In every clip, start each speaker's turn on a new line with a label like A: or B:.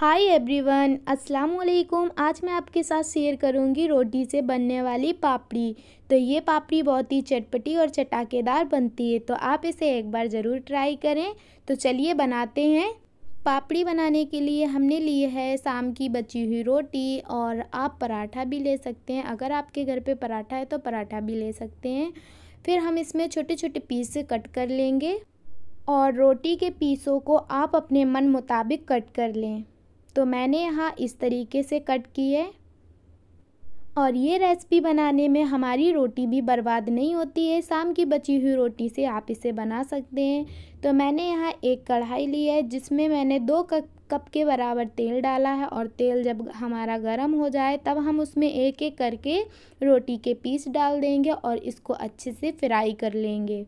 A: hi everyone अस्सलाम वालेकुम आज मैं आपके साथ शेयर करूंगी रोटी से बनने वाली पापड़ी तो ये पापड़ी बहुत ही चटपटी और चटाकेदार बनती है तो आप इसे एक बार ज़रूर ट्राई करें तो चलिए बनाते हैं पापड़ी बनाने के लिए हमने लिए है शाम की बची हुई रोटी और आप पराठा भी ले सकते हैं अगर आपके घर पर पराठा है तो पराठा भी ले सकते हैं फिर हम इसमें छोटे छोटे पीस कट कर लेंगे और रोटी के पीसों को आप अपने मन मुताबिक कट कर लें तो मैंने यहाँ इस तरीके से कट की है और ये रेसिपी बनाने में हमारी रोटी भी बर्बाद नहीं होती है शाम की बची हुई रोटी से आप इसे बना सकते हैं तो मैंने यहाँ एक कढ़ाई ली है जिसमें मैंने दो कप कप के बराबर तेल डाला है और तेल जब हमारा गर्म हो जाए तब हम उसमें एक एक करके रोटी के पीस डाल देंगे और इसको अच्छे से फ्राई कर लेंगे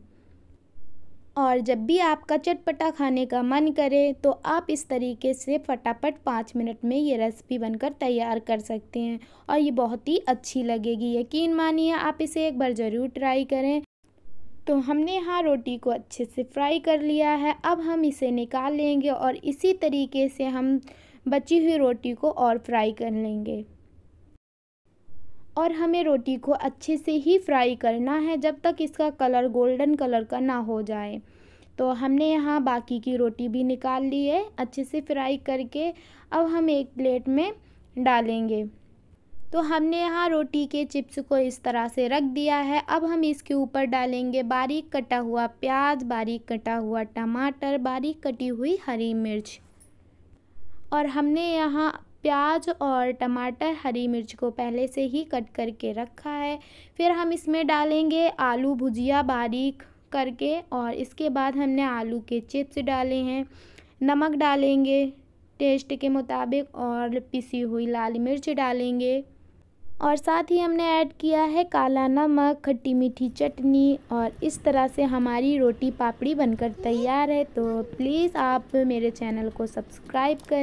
A: और जब भी आपका चटपटा खाने का मन करे तो आप इस तरीके से फटाफट पाँच मिनट में ये रेसिपी बनकर तैयार कर सकते हैं और ये बहुत ही अच्छी लगेगी यकीन मानिए आप इसे एक बार ज़रूर ट्राई करें तो हमने यहाँ रोटी को अच्छे से फ्राई कर लिया है अब हम इसे निकाल लेंगे और इसी तरीके से हम बची हुई रोटी को और फ्राई कर लेंगे और हमें रोटी को अच्छे से ही फ्राई करना है जब तक इसका कलर गोल्डन कलर का ना हो जाए तो हमने यहाँ बाकी की रोटी भी निकाल ली है अच्छे से फ्राई करके अब हम एक प्लेट में डालेंगे तो हमने यहाँ रोटी के चिप्स को इस तरह से रख दिया है अब हम इसके ऊपर डालेंगे बारीक कटा हुआ प्याज बारीक कटा हुआ टमाटर बारीक कटी हुई हरी मिर्च और हमने यहाँ प्याज और टमाटर हरी मिर्च को पहले से ही कट करके रखा है फिर हम इसमें डालेंगे आलू भुजिया बारीक करके और इसके बाद हमने आलू के चिप्स डाले हैं नमक डालेंगे टेस्ट के मुताबिक और पिसी हुई लाल मिर्च डालेंगे और साथ ही हमने ऐड किया है काला नमक खट्टी मीठी चटनी और इस तरह से हमारी रोटी पापड़ी बनकर तैयार है तो प्लीज़ आप मेरे चैनल को सब्सक्राइब करें